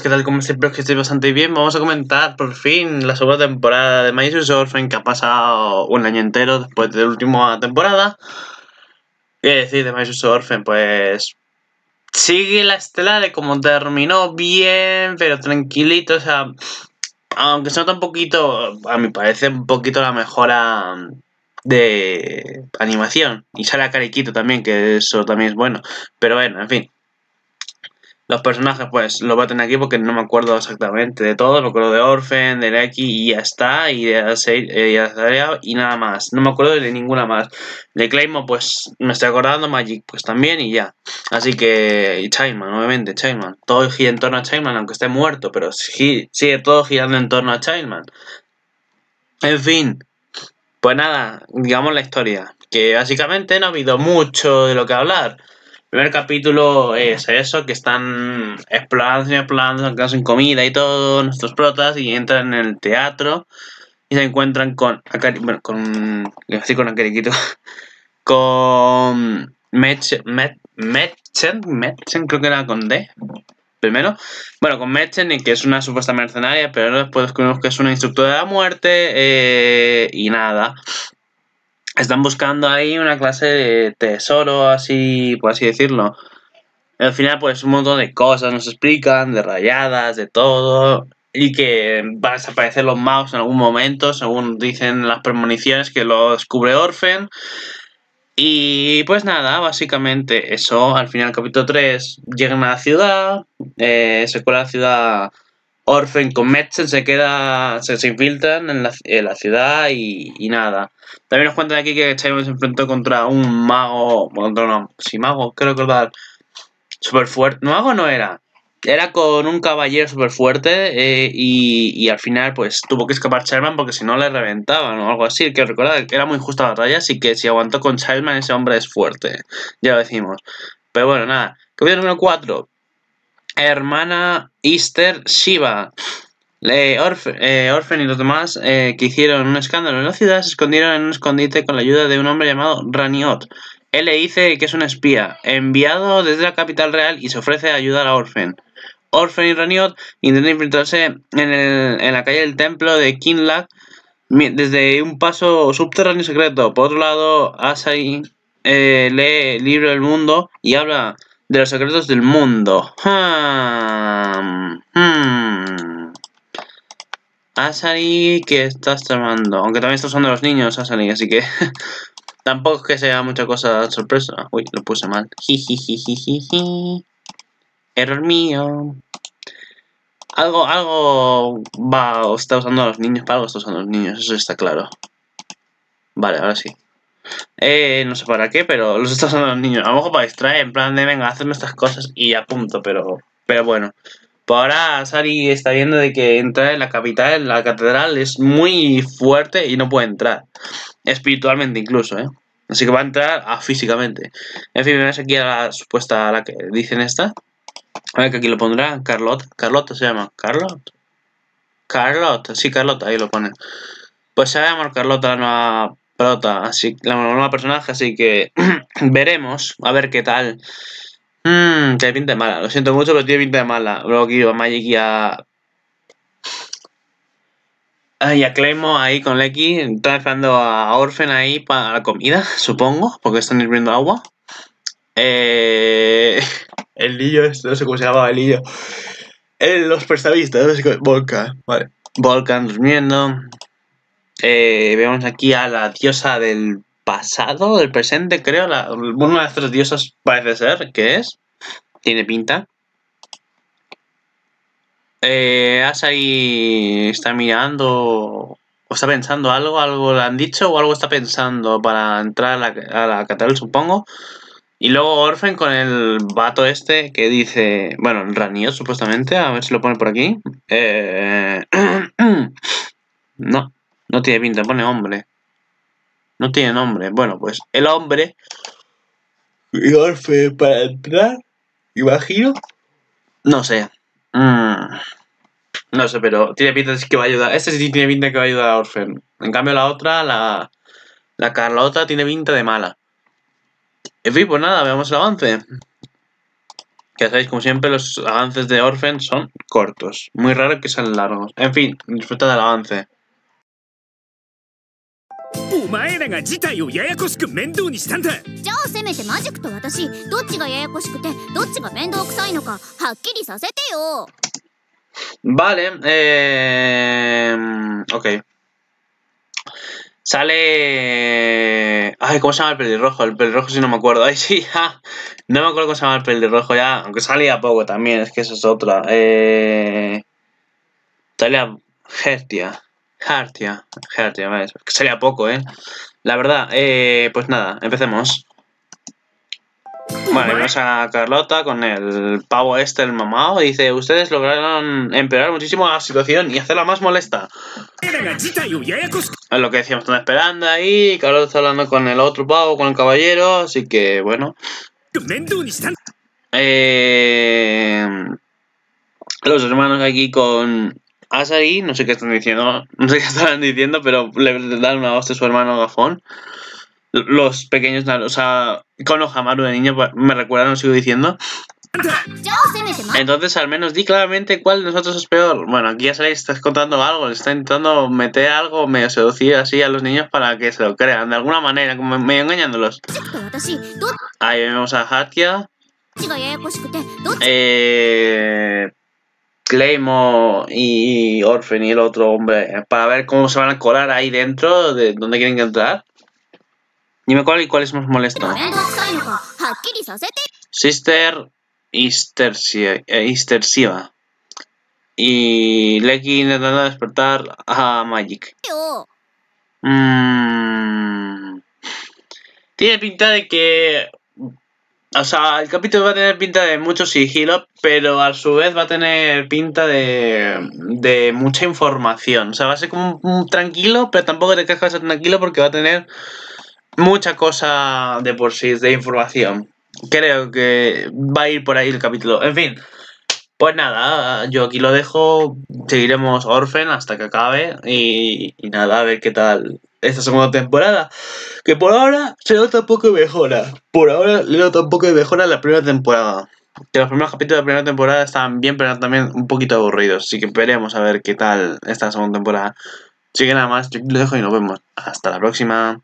¿qué tal? como siempre Espero que estéis bastante bien. Vamos a comentar por fin la segunda temporada de My Orphan que ha pasado un año entero después de la última temporada. Y decir de My Orphan? Pues sigue la estela de cómo terminó bien, pero tranquilito. O sea, aunque se nota un poquito, a mi parece un poquito la mejora de animación. Y sale a Cariquito también, que eso también es bueno. Pero bueno, en fin. Los personajes, pues, los voy a tener aquí porque no me acuerdo exactamente de todos. Me acuerdo de Orphan, de Lexi y ya está. Y de Azaria eh, y nada más. No me acuerdo de ninguna más. De Claymore, pues, me estoy acordando. Magic, pues también y ya. Así que, y nuevamente obviamente, Todo gira en torno a Chimeman, aunque esté muerto, pero sigue todo girando en torno a Chimeman. En fin, pues nada, digamos la historia. Que básicamente no ha habido mucho de lo que hablar primer capítulo es eso, que están explorando, explorando, sin comida y todo, nuestros protas, y entran en el teatro y se encuentran con, bueno, con, así con decir con mech Con... creo que era con D, primero. Bueno, con y que es una supuesta mercenaria, pero después descubrimos que es una instructora de la muerte, eh, y nada están buscando ahí una clase de tesoro, así, por así decirlo. Al final, pues un montón de cosas nos explican, de rayadas, de todo. Y que van a desaparecer los magos en algún momento, según dicen las premoniciones que lo descubre Orfen. Y pues nada, básicamente eso. Al final, capítulo 3, llegan a la ciudad, eh, se cuela la ciudad Orphan con Metzen se queda, se, se infiltran en la, la ciudad y, nada. También nos cuentan aquí que Simon se enfrentó contra un mago, contra no, sí mago, creo que recordar, súper fuerte, no mago no era, era con un caballero súper fuerte eh, y, al final pues tuvo que escapar Sherman porque si no le reventaban o algo así. Que recordar que era muy justa la batalla, así que si aguantó con Sherman ese hombre es fuerte, ya lo decimos. Pero bueno, nada, capítulo número 4 hermana Easter Shiva. Eh, Orfen y los demás eh, que hicieron un escándalo en la ciudad se escondieron en un escondite con la ayuda de un hombre llamado Raniot. Él le dice que es un espía, enviado desde la capital real y se ofrece a ayudar a Orfen. Orfen y Raniot intentan infiltrarse en, la calle del templo de Kinlak desde un paso subterráneo secreto. Por otro lado, Asai eh, lee el libro del mundo y habla de los secretos del mundo. Hmm. Hmm. Asari, ¿qué estás tomando? Aunque también estás usando a los niños, Asari, así que tampoco es que sea mucha cosa sorpresa. Uy, lo puse mal. Error mío. Algo, algo va, está usando a los niños para algo está usando a los niños, eso está claro. Vale, ahora sí. Eh, no sé para qué, pero los está usando los niños. A lo mejor para distraer, en plan de venga, hacerme estas cosas y punto pero, pero bueno. Por pues ahora Sari está viendo de que entrar en la capital, en la catedral, es muy fuerte y no puede entrar. Espiritualmente incluso, ¿eh? Así que va a entrar a físicamente. En fin, vemos aquí a la supuesta, a la que dicen esta. A ver que aquí lo pondrá, Carlota. Carlota se llama. Carlot. Carlota, sí, Carlota, ahí lo pone. Pues se Carlota la nueva prota, así la nueva personaje, así que veremos a ver qué tal. Mmm, tiene pinta de mala, lo siento mucho, pero tiene pinta de mala. Luego aquí a Magic y a. Ay, a Clemo ahí con Lecky. trazando a Orphan ahí para la comida, supongo, porque están hirviendo agua. Eh... El Lillo, este, no sé cómo se llamaba el Lillo. El, eh, los prestavistas, no sé Volcan, vale. Volcan durmiendo. Eh, vemos aquí a la diosa del pasado, del presente, creo. una de tres diosas parece ser que es. Tiene pinta. Eh, Asai está mirando o está pensando algo, algo le han dicho o algo está pensando para entrar a la, a supongo. Y luego Orfen con el vato este que dice, bueno, el supuestamente, a ver si lo pone por aquí. Eh, no, no tiene pinta, pone hombre. No tiene nombre. Bueno, pues el hombre. Orfe para entrar. Imagino. No sé. Mm. No sé, pero tiene pinta que va a ayudar. Este sí tiene pinta que va a ayudar a orfen En cambio, la otra, la, la Carlota, tiene pinta de mala. En fin, pues nada, veamos el avance. Ya sabéis, como siempre, los avances de orfen son cortos. Muy raro que sean largos. En fin, disfruta del avance. Vale, eh, ok. Sale. Ay, ¿cómo se llama el pelirrojo? El pelirrojo, si sí, no me acuerdo. Ay, sí, ya... No me acuerdo cómo se llama el pelirrojo ya. Aunque salía poco también, es que eso es otra. Eh. Salía. Hestia. Hartia. Hartia, vale. Sería poco, ¿eh? La verdad, eh, pues nada, empecemos. Vale, vamos a Carlota con el pavo este, el mamado, dice, ustedes lograron empeorar muchísimo la situación y hacerla más molesta. Eh, es lo que decíamos, están esperando ahí, Carlota está hablando con el otro pavo, con el caballero, así que bueno. Eh, los hermanos aquí con Asari, no sé qué están diciendo, no sé qué estarán diciendo, pero le dan una voz de su hermano Gafón. Los pequeños, o sea, los Hamaru de niño, pues, me recuerda, lo sigo diciendo. Entonces al menos di claramente cuál de nosotros es peor. Bueno, aquí ya sabéis, estás contando algo, está intentando meter algo medio seducido así a los niños para que se lo crean, de alguna manera, como medio engañándolos. Ahí vemos a Hakia. Pues, eh, Claymore y Orphan y el otro hombre para ver cómo se van a colar ahí dentro, de dónde quieren entrar. Dime cuál y cuál es más molesto. Sister eh, Siva. Y Lecky intentando despertar a Magic. Mm. Tiene pinta de que o sea, el capítulo va a tener pinta de mucho sigilo, pero a su vez va a tener pinta de, de mucha información. O sea, va a ser como tranquilo, pero tampoco te creas ser tranquilo porque va a tener mucha cosa de por sí, de información. Creo que va a ir por ahí el capítulo. En fin, pues nada, yo aquí lo dejo. Seguiremos Orphan hasta que acabe y, y nada, a ver qué tal esta segunda temporada. Que por ahora se nota un poco mejora. Por ahora le nota un poco mejora la primera temporada. Que los primeros capítulos de la primera temporada estaban bien, pero también un poquito aburridos. Así que veremos a ver qué tal esta segunda temporada. Así que nada más, lo dejo y nos vemos. Hasta la próxima.